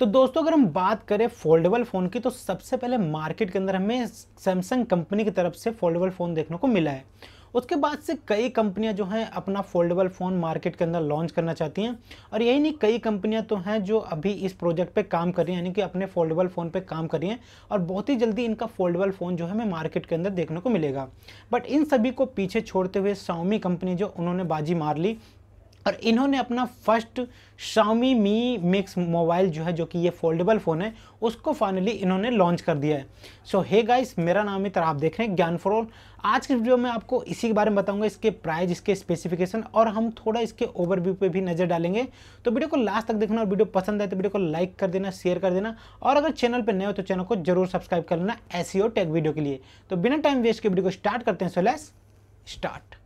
तो दोस्तों अगर हम बात करें फोल्डेबल फ़ोन की तो सबसे पहले मार्केट के अंदर हमें सैमसंग कंपनी की तरफ से फोल्डेबल फ़ोन देखने को मिला है उसके बाद से कई कंपनियां जो हैं अपना फोल्डेबल फ़ोन मार्केट के अंदर लॉन्च करना चाहती हैं और यही नहीं कई कंपनियां तो हैं जो अभी इस प्रोजेक्ट पे काम कर रही हैं यानी कि अपने फोल्डेबल फ़ोन पे काम कर रही हैं और बहुत ही जल्दी इनका फोल्डेबल फ़ोन जो है हमें मार्केट के अंदर देखने को मिलेगा बट इन सभी को पीछे छोड़ते हुए साउमी कंपनी जो उन्होंने बाजी मार ली और इन्होंने अपना first Xiaomi Mi Mix mobile जो है जो कि ये फोल्डेबल फ़ोन है उसको फाइनली इन्होंने लॉन्च कर दिया है सो हे गाइस मेरा नाम है तो आप देख रहे हैं ज्ञान फ्रोन आज के वीडियो में आपको इसी के बारे में बताऊंगा इसके प्राइस इसके स्पेसिफिकेशन और हम थोड़ा इसके ओवरव्यू पे भी नज़र डालेंगे तो वीडियो को लास्ट तक देखना और वीडियो पसंद आए तो वीडियो को लाइक कर देना शेयर कर देना और अगर चैनल पर नए हो तो चैनल को जरूर सब्सक्राइब कर लेना ऐसी टेक वीडियो के लिए तो बिना टाइम वेस्ट के वीडियो को स्टार्ट करते हैं सो लेस स्टार्ट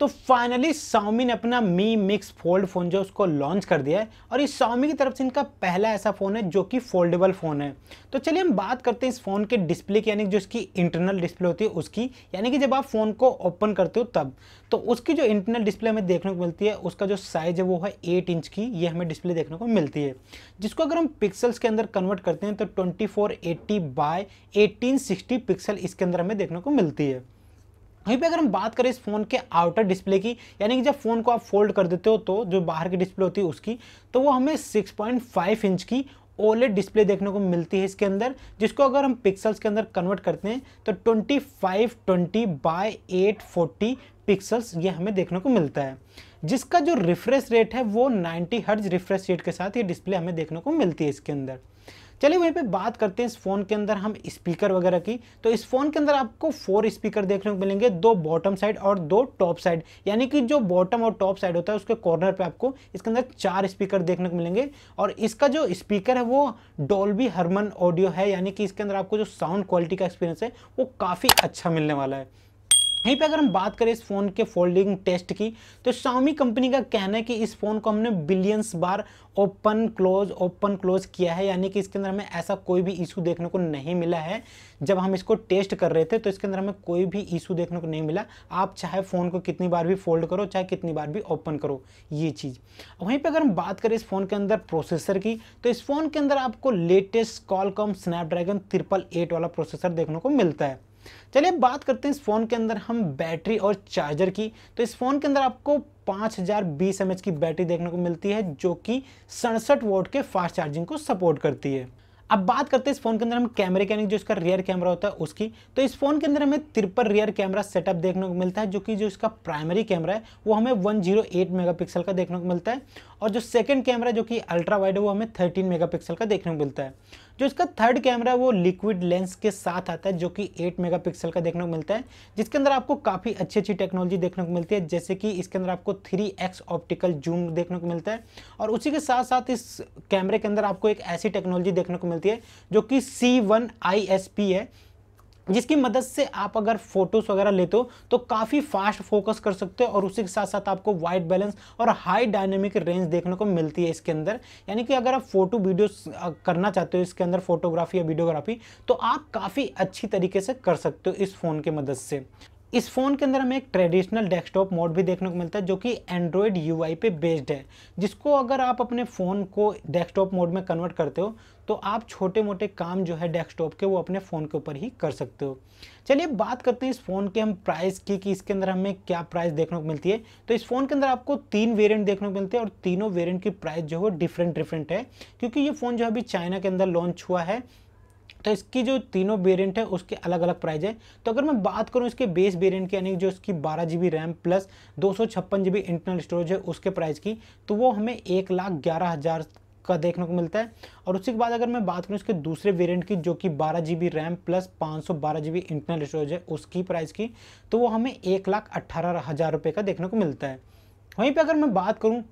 तो फाइनली सौमी ने अपना मी मिक्स फोल्ड फ़ोन जो उसको लॉन्च कर दिया है और ये सौमी की तरफ से इनका पहला ऐसा फ़ोन है जो कि फोल्डेबल फ़ोन है तो चलिए हम बात करते हैं इस फ़ोन के डिस्प्ले की यानी जो इसकी इंटरनल डिस्प्ले होती है उसकी यानी कि जब आप फ़ोन को ओपन करते हो तब तो उसकी जो इंटरनल डिस्प्ले हमें देखने को मिलती है उसका जो साइज़ है वो है एट इंच की ये हमें डिस्प्ले देखने को मिलती है जिसको अगर हम पिक्सल्स के अंदर कन्वर्ट करते हैं तो twenty four eighty by eighteen sixty pixel इसके अंदर हमें देखने को मिलती है वहीं पे अगर हम बात करें इस फ़ोन के आउटर डिस्प्ले की यानी कि जब फ़ोन को आप फोल्ड कर देते हो तो जो बाहर की डिस्प्ले होती है उसकी तो वो हमें 6.5 इंच की ओलेट डिस्प्ले देखने को मिलती है इसके अंदर जिसको अगर हम पिक्सल्स के अंदर कन्वर्ट करते हैं तो फाइव ट्वेंटी बाय 840 पिक्सल्स ये हमें देखने को मिलता है जिसका जो रिफ्रेश रेट है वो 90 हर्ज रिफ्रेश रेट के साथ ये डिस्प्ले हमें देखने को मिलती है इसके अंदर चलिए वहीं पे बात करते हैं इस फ़ोन के अंदर हम स्पीकर वगैरह की तो इस फ़ोन के अंदर आपको फोर स्पीकर देखने को मिलेंगे दो बॉटम साइड और दो टॉप साइड यानी कि जो बॉटम और टॉप साइड होता है उसके कॉर्नर पे आपको इसके अंदर चार स्पीकर देखने को मिलेंगे और इसका जो स्पीकर है वो डोल्बी हरमन ऑडियो है यानी कि इसके अंदर आपको जो साउंड क्वालिटी का एक्सपीरियंस है वो काफ़ी अच्छा मिलने वाला है यहीं पे अगर हम बात करें इस फ़ोन के फोल्डिंग टेस्ट की तो शाउमी कंपनी का कहना है कि इस फ़ोन को हमने बिलियंस बार ओपन क्लोज ओपन क्लोज किया है यानी कि इसके अंदर हमें ऐसा कोई भी इशू देखने को नहीं मिला है जब हम इसको टेस्ट कर रहे थे तो इसके अंदर हमें कोई भी इशू देखने को नहीं मिला आप चाहे फ़ोन को कितनी बार भी फोल्ड करो चाहे कितनी बार भी ओपन करो ये चीज़ वहीं पर अगर हम बात करें इस फ़ोन के अंदर प्रोसेसर की तो इस फ़ोन के अंदर आपको latest Qualcomm Snapdragon triple eight वाला प्रोसेसर देखने को मिलता है चलिए बात करते हैं इस फ़ोन के अंदर हम बैटरी और चार्जर की तो इस फ़ोन के अंदर आपको पांच हज़ार की बैटरी देखने को मिलती है जो कि सड़सठ वोट के फास्ट चार्जिंग को सपोर्ट करती है अब बात करते हैं इस फोन के अंदर हम कैमरे के जो इसका रियर कैमरा होता है उसकी तो इस फोन के अंदर हमें तिरपन रियर कैमरा सेटअप देखने को मिलता है जो कि जो इसका प्राइमरी कैमरा है वो हमें 108 मेगापिक्सल का देखने को मिलता है और जो सेकंड कैमरा जो कि अल्ट्रा वाइड है वो हमें 13 मेगापिक्सल का देखने को मिलता है जो इसका थर्ड कैमरा है वो लिक्विड लेंस के साथ आता है जो कि 8 मेगापिक्सल का देखने को मिलता है जिसके अंदर आपको काफ़ी अच्छी अच्छी टेक्नोलॉजी देखने को मिलती है जैसे कि इसके अंदर आपको 3x ऑप्टिकल जूम देखने को मिलता है और उसी के साथ साथ इस कैमरे के अंदर आपको एक ऐसी टेक्नोलॉजी देखने को मिलती है जो कि सी वन है जिसकी मदद से आप अगर फोटोज वगैरह लेते हो तो काफ़ी फास्ट फोकस कर सकते हो और उसी के साथ साथ आपको वाइट बैलेंस और हाई डायनेमिक रेंज देखने को मिलती है इसके अंदर यानी कि अगर आप फोटो वीडियो करना चाहते हो इसके अंदर फोटोग्राफी या वीडियोग्राफी तो आप काफ़ी अच्छी तरीके से कर सकते हो इस फ़ोन की मदद से इस फ़ोन के अंदर हमें एक ट्रेडिशनल डेस्कटॉप मोड भी देखने को मिलता है जो कि एंड्रॉयड यूआई पे बेस्ड है जिसको अगर आप अपने फ़ोन को डेस्कटॉप मोड में कन्वर्ट करते हो तो आप छोटे मोटे काम जो है डेस्कटॉप के वो अपने फ़ोन के ऊपर ही कर सकते हो चलिए बात करते हैं इस फ़ोन के हम प्राइस की कि इसके अंदर हमें क्या प्राइस देखने को मिलती है तो इस फ़ोन के अंदर आपको तीन वेरियंट देखने को मिलते हैं और तीनों वेरियंट की प्राइस जो है डिफरेंट डिफरेंट है क्योंकि ये फ़ोन जो है अभी चाइना के अंदर लॉन्च हुआ है तो इसकी जो तीनों वेरियंट है उसके अलग अलग प्राइस है तो अगर मैं बात करूँ इसके बेस वेरियंट की यानी जो इसकी बारह जी रैम प्लस दो सौ इंटरनल स्टोरेज है उसके प्राइस की तो वो हमें एक लाख ग्यारह हज़ार का देखने को मिलता है और उसके बाद अगर मैं बात करूँ इसके दूसरे वेरिएंट की जो कि बारह जी रैम प्लस पाँच सौ बारह जी इंटरनल स्टोरेज है उसकी प्राइस की तो वो हमें एक लाख अट्ठारह हज़ार रुपये का देखने को मिलता है वहीं पर अगर मैं बात करूँ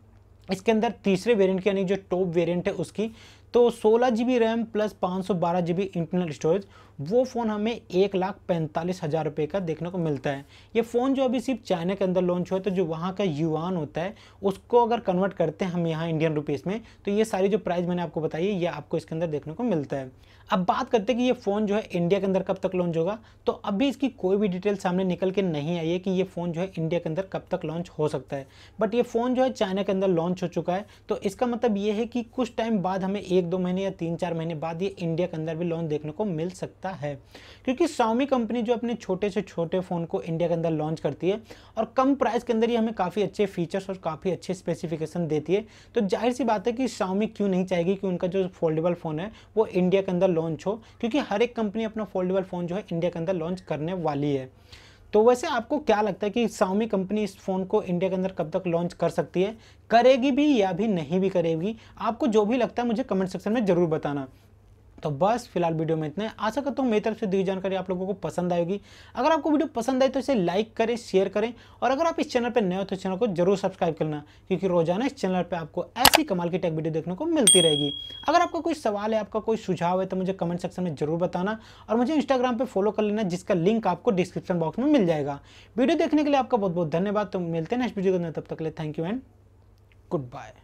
इसके अंदर तीसरे वेरिएंट की यानी जो टॉप वेरिएंट है उसकी तो सोलह जी बी रैम प्लस पाँच सौ बारह जी बी इंटरनल स्टोरेज वो फ़ोन हमें एक लाख पैंतालीस हज़ार रुपये का देखने को मिलता है ये फ़ोन जो अभी सिर्फ चाइना के अंदर लॉन्च हुआ तो जो वहाँ का युवान होता है उसको अगर कन्वर्ट करते हैं हम यहाँ इंडियन रुपीज़ में तो ये सारी जो प्राइस मैंने आपको बताई है ये आपको इसके अंदर देखने को मिलता है अब बात करते हैं कि ये फ़ोन जो है इंडिया के अंदर कब तक लॉन्च होगा तो अभी इसकी कोई भी डिटेल सामने निकल के नहीं आई है कि ये फ़ोन जो है इंडिया के अंदर कब तक लॉन्च हो सकता है बट ये फ़ोन जो है चाइना के अंदर लॉन्च हो चुका है तो इसका मतलब ये है कि कुछ टाइम बाद हमें एक एक दो महीने या तीन चार महीने बाद ये इंडिया के अंदर भी लॉन्च देखने को मिल सकता है क्योंकि साउमी कंपनी जो अपने छोटे से छोटे फ़ोन को इंडिया के अंदर लॉन्च करती है और कम प्राइस के अंदर ही हमें काफ़ी अच्छे फीचर्स और काफ़ी अच्छे स्पेसिफिकेशन देती है तो जाहिर सी बात है कि साउमी क्यों नहीं चाहेगी कि उनका जो फोल्डेबल फ़ोन है वो इंडिया के अंदर लॉन्च हो क्योंकि हर एक कंपनी अपना फोल्डेबल फ़ोन जो है इंडिया के अंदर लॉन्च करने वाली है तो वैसे आपको क्या लगता है कि साउमी कंपनी इस फ़ोन को इंडिया के अंदर कब तक लॉन्च कर सकती है करेगी भी या भी नहीं भी करेगी आपको जो भी लगता है मुझे कमेंट सेक्शन में ज़रूर बताना तो बस फिलहाल वीडियो में इतना आशा करता हूँ मेरी तरफ से दी जानकारी आप लोगों को पसंद आएगी अगर आपको वीडियो पसंद आए तो इसे लाइक करें शेयर करें और अगर आप इस चैनल पर नए हो तो चैनल को जरूर सब्सक्राइब करना क्योंकि रोजाना इस चैनल पर आपको ऐसी कमाल की टेक वीडियो देखने को मिलती रहेगी अगर आपका कोई सवाल है आपका कोई सुझाव है तो मुझे कमेंट सेक्शन में जरूर बताना और मुझे इंस्टाग्राम पर फॉलो कर लेना जिसका लिंक आपको डिस्क्रिप्शन बॉक्स में मिल जाएगा वीडियो देखने के लिए आपका बहुत बहुत धन्यवाद तो मिलते हैं नेक्स्ट वीडियो के अंदर तब तक ले thank you and good bye